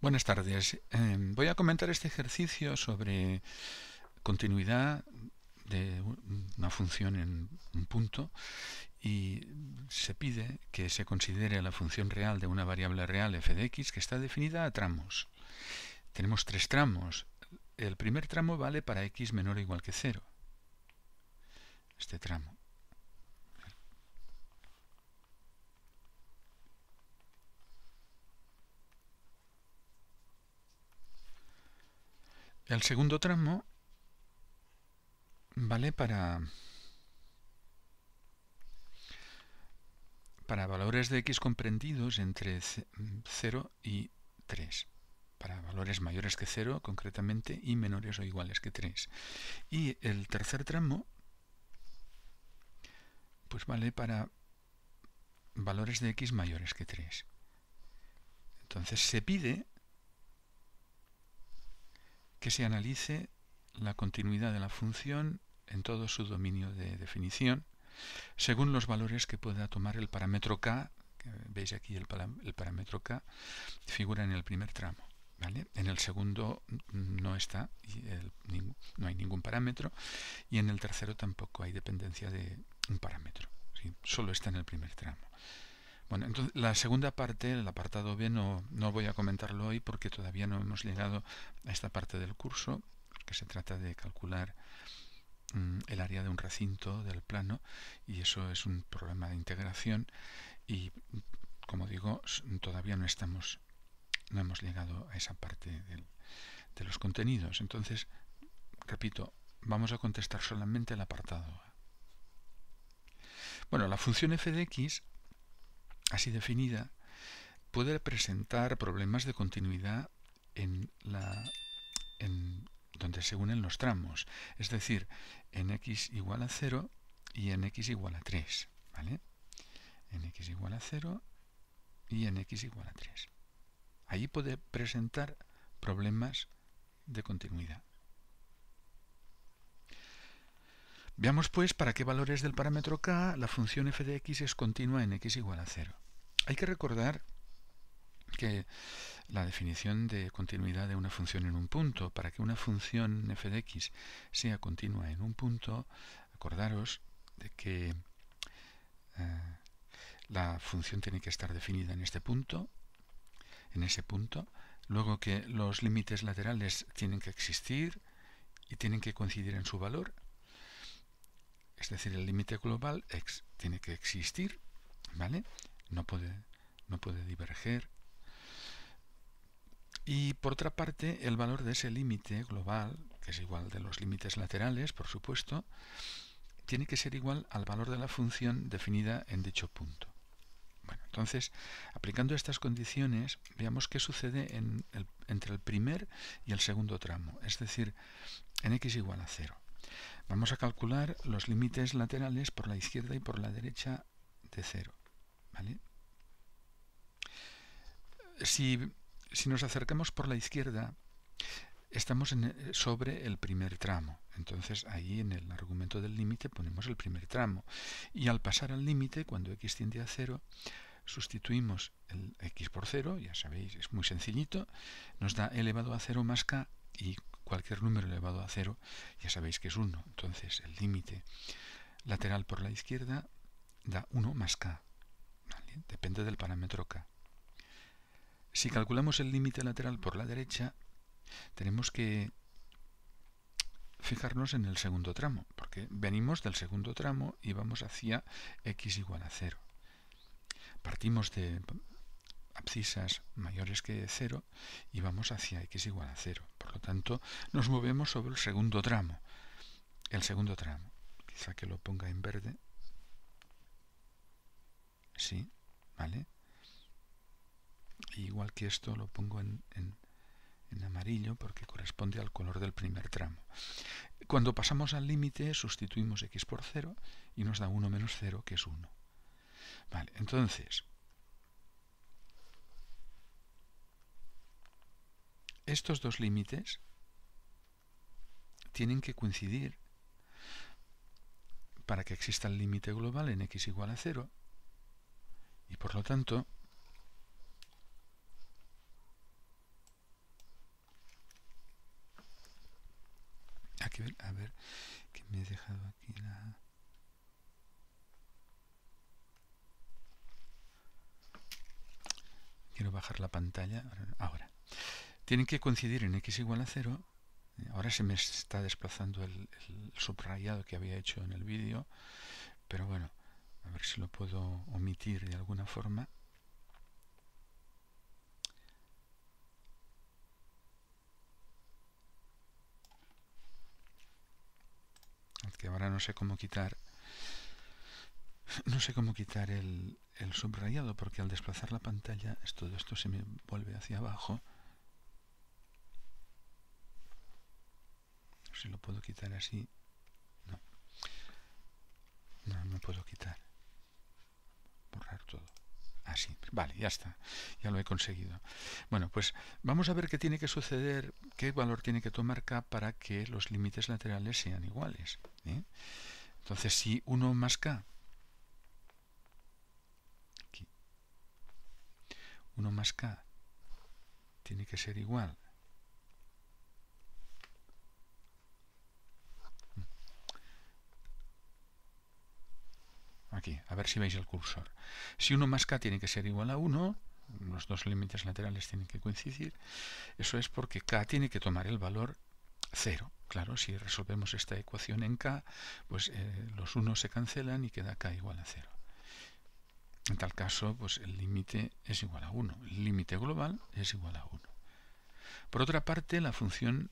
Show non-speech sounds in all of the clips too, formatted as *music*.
Buenas tardes. Em, voy a comentar este ejercicio sobre continuidad de una función en un punto y se pide que se considere la función real de una variable real f de x que está definida a tramos. Tenemos tres tramos. El primer tramo vale para x menor o igual que cero, Este tramo. El segundo tramo vale para, para valores de x comprendidos entre 0 y 3 para valores mayores que 0 concretamente y menores o iguales que 3. Y el tercer tramo pues vale para valores de x mayores que 3. Entonces se pide que se analice la continuidad de la función en todo su dominio de definición, según los valores que pueda tomar el parámetro k, veis aquí el, parámetro k, figura en el primer tramo. ¿Vale? En el segundo no está, no hay ningún parámetro, y en el tercero tampoco hay dependencia de un parámetro, solo está en el primer tramo. Bueno, entonces la segunda parte, el apartado B, no, voy a comentarlo hoy porque todavía no hemos llegado a esta parte del curso, que se trata de calcular mm, el área de un recinto del plano y eso es un problema de integración y como digo todavía no estamos no hemos llegado a esa parte de los contenidos entonces repito vamos a contestar solamente el apartado A bueno la función f de x así definida puede presentar problemas de continuidad en donde se unen los tramos, es decir, en x igual a 0 y en x igual a 3, ¿vale? En x igual a 0 y en x igual a 3. Allí puede presentar problemas de continuidad. Veamos pues para qué valores del parámetro k la función f de x es continua en x igual a 0. Hay que recordar que la definición de continuidad de una función en un punto, para que una función f de x sea continua en un punto, acordaros de que eh, la función tiene que estar definida en este punto, en ese punto, luego que los límites laterales tienen que existir y tienen que coincidir en su valor, es decir, el límite global tiene que existir, ¿vale? No puede, diverger. Y por otra parte, el valor de ese límite global, que es igual de los límites laterales, por supuesto, tiene que ser igual al valor de la función definida en dicho punto. Bueno, entonces, aplicando estas condiciones, veamos qué sucede entre el primer y el segundo tramo, es decir, en x igual a 0. Vamos a calcular los límites laterales por la izquierda y por la derecha de 0. Si, nos acercamos por la izquierda, estamos eh, sobre el primer tramo. Entonces ahí en el argumento del límite ponemos el primer tramo. Y al pasar al límite, cuando x tiende a 0, sustituimos el x por 0, ya sabéis, es muy sencillito, nos da elevado a 0 más k y cualquier número elevado a 0 ya sabéis que es 1. Entonces el límite lateral por la izquierda da 1 más k. Depende del parámetro k. Si calculamos el límite lateral por la derecha, tenemos que fijarnos en el segundo tramo, porque venimos del segundo tramo y vamos hacia x igual a 0. Partimos de abscisas mayores que 0 y vamos hacia x igual a 0. Por lo tanto, nos movemos sobre el segundo tramo. El segundo tramo. Quizá que lo ponga en verde. Sí, ¿vale? igual que esto lo pongo en, en amarillo porque corresponde al color del primer tramo. Cuando pasamos al límite sustituimos x por 0 y nos da 1 menos 0 que es 1. Vale, entonces estos dos límites tienen que coincidir para que exista el límite global en x igual a cero. y por lo tanto aquí a ver que me he dejado aquí la quiero bajar la pantalla ahora tienen que coincidir en x igual a 0. Ahora se me está desplazando el, subrayado que había hecho en el vídeo, pero bueno, a ver si lo puedo omitir de alguna forma. que ahora no sé cómo quitar no sé cómo quitar el, subrayado porque al desplazar la pantalla todo esto se me vuelve hacia abajo si lo puedo quitar así. No. No me puedo quitar. Borrar todo. Así. Vale, ya está. Ya lo he conseguido. Bueno, pues vamos a ver qué tiene que suceder, qué valor tiene que tomar K para que los límites laterales sean iguales. ¿eh? Entonces, si 1 más K 1 más k tiene que ser igual aquí, a ver si veis el cursor. Si 1 más k tiene que ser igual a 1, los dos límites laterales tienen que coincidir, eso es porque k tiene que tomar el valor 0. Claro, si resolvemos esta ecuación en k, pues eh, los 1 se cancelan y queda k igual a 0. En tal caso, pues el límite es igual a 1. El límite global es igual a 1. Por otra parte, la función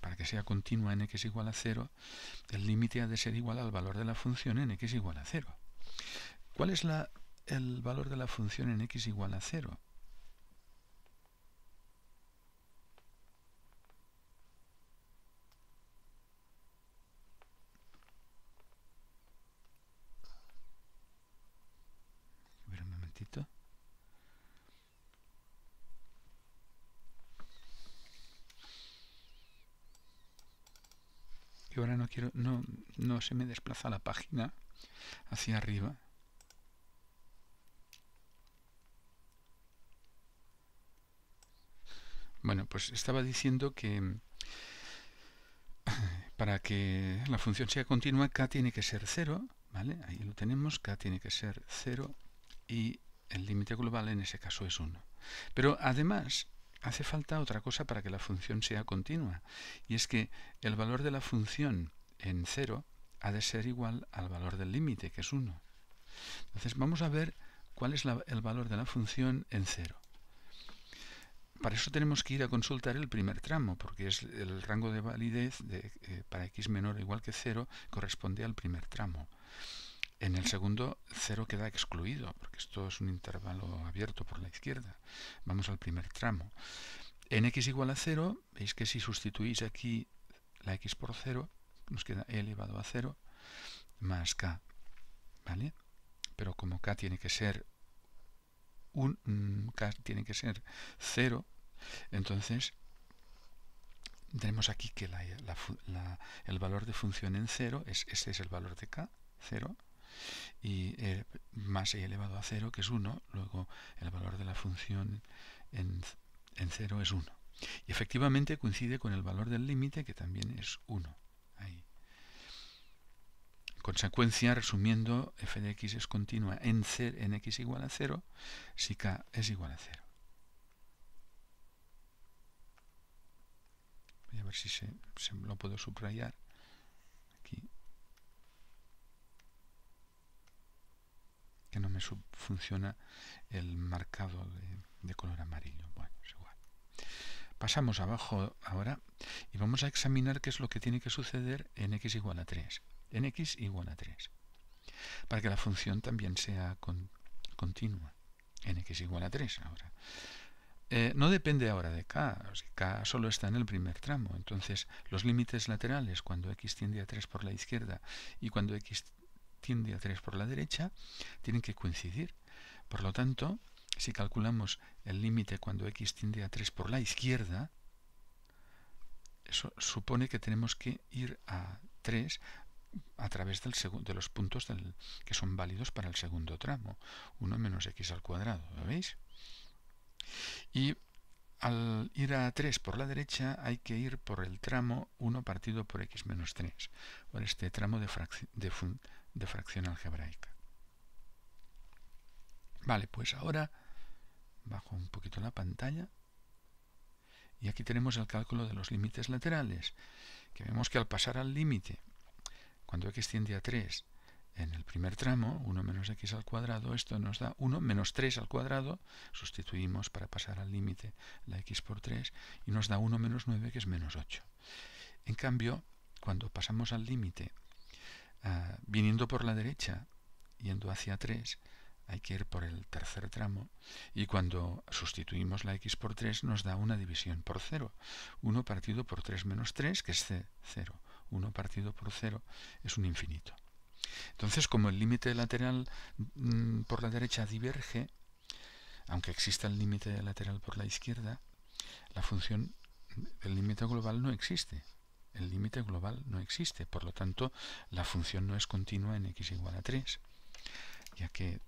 para que sea continua en x igual a 0, el límite ha de ser igual al valor de la función en x igual a 0. ¿Cuál es el valor de la función en x igual a 0? no, no se me desplaza la página hacia arriba. Bueno, pues estaba diciendo que *clears throat* para que la función sea continua, k tiene que ser 0, ¿vale? Ahí lo tenemos, k tiene que ser 0 y el límite global en ese caso es 1. Pero además hace falta otra cosa para que la función sea continua, y es que el valor de la función en 0 ha de ser igual al valor del límite, que es 1. Entonces vamos a ver cuál es el valor de la función en 0. Para eso tenemos que ir a consultar el primer tramo, porque es el rango de validez eh, para x menor o igual que 0 corresponde al primer tramo. En el segundo, 0 queda excluido, porque esto es un intervalo abierto por la izquierda. Vamos al primer tramo. En x igual a 0, veis que si sustituís aquí la x por 0, nos queda e elevado a 0 más k, ¿vale? Pero como k tiene que ser un mm, tiene que ser 0, entonces tenemos aquí que el valor de función en 0, es, ese es el valor de k, 0, y eh, más e elevado a 0, que es 1, luego el valor de la función en, en 0 es 1. Y efectivamente coincide con el valor del límite, que también es 1 consecuencia, resumiendo, f de x es continua en, c, en x igual a 0 si k es igual a 0. Voy a ver si se, lo puedo subrayar. Aquí. Que no me funciona el marcado de, color amarillo. Bueno, es igual. Pasamos abajo ahora y vamos a examinar qué es lo que tiene que suceder en x igual a 3 en x igual a 3. Para que la función también sea continua, en x igual a 3 ahora. Eh, no depende ahora de k, k solo está en el primer tramo, entonces los límites laterales cuando x tiende a 3 por la izquierda y cuando x tiende a 3 por la derecha tienen que coincidir. Por lo tanto, si calculamos el límite cuando x tiende a 3 por la izquierda, eso supone que tenemos que ir a 3 a través del de los puntos que son válidos para el segundo tramo, 1 menos x al cuadrado, ¿lo veis? Y al ir a 3 por la derecha hay que ir por el tramo 1 partido por x menos 3, por este tramo de fracción algebraica. Vale, pues ahora bajo un poquito la pantalla y aquí tenemos el cálculo de los límites laterales, que vemos que al pasar al límite cuando x tiende a 3 en el primer tramo, 1 menos x al cuadrado, esto nos da 1 menos 3 al cuadrado, sustituimos para pasar al límite la x por 3, y nos da 1 menos 9, que es menos 8. En cambio, cuando pasamos al límite, ah, viniendo por la derecha, yendo hacia 3, hay que ir por el tercer tramo, y cuando sustituimos la x por 3 nos da una división por 0, 1 partido por 3 menos 3, que es 0. 1 partido por 0 es un infinito. Entonces, como el límite lateral mm, por la derecha diverge, aunque exista el límite lateral por la izquierda, la función el límite global no existe. El límite global no existe, por lo tanto, la función no es continua en x igual a 3, ya que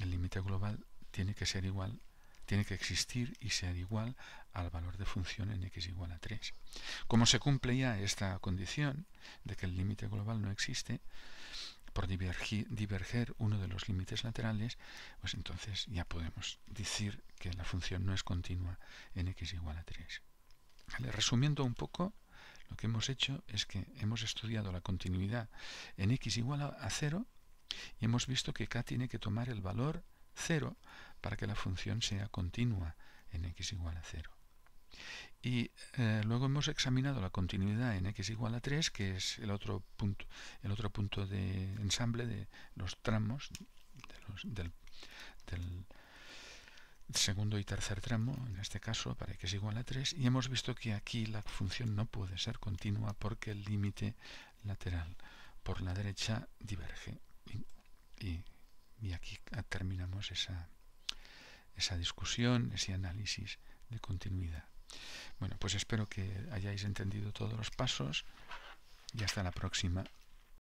el límite global tiene que ser igual tiene que existir y ser igual al valor de función en x igual a 3. Como se cumple ya esta condición de que el límite global no existe, por diverger uno de los límites laterales, pues entonces ya podemos decir que la función no es continua en x igual a 3. resumiendo un poco, lo que hemos hecho es que hemos estudiado la continuidad en x igual a 0 y hemos visto que k tiene que tomar el valor 0 para que la función sea continua en x igual a 0. Y eh, luego hemos examinado la continuidad en x igual a 3, que es el otro punto, el otro punto de ensamble de los tramos del, segundo y tercer tramo, en este caso para x igual a 3, y hemos visto que aquí la función no puede ser continua porque el límite lateral por la derecha diverge. Y aquí ah, terminamos esa, esa discusión, ese análisis de continuidad. Bueno, pues espero que hayáis entendido todos los pasos y hasta la próxima.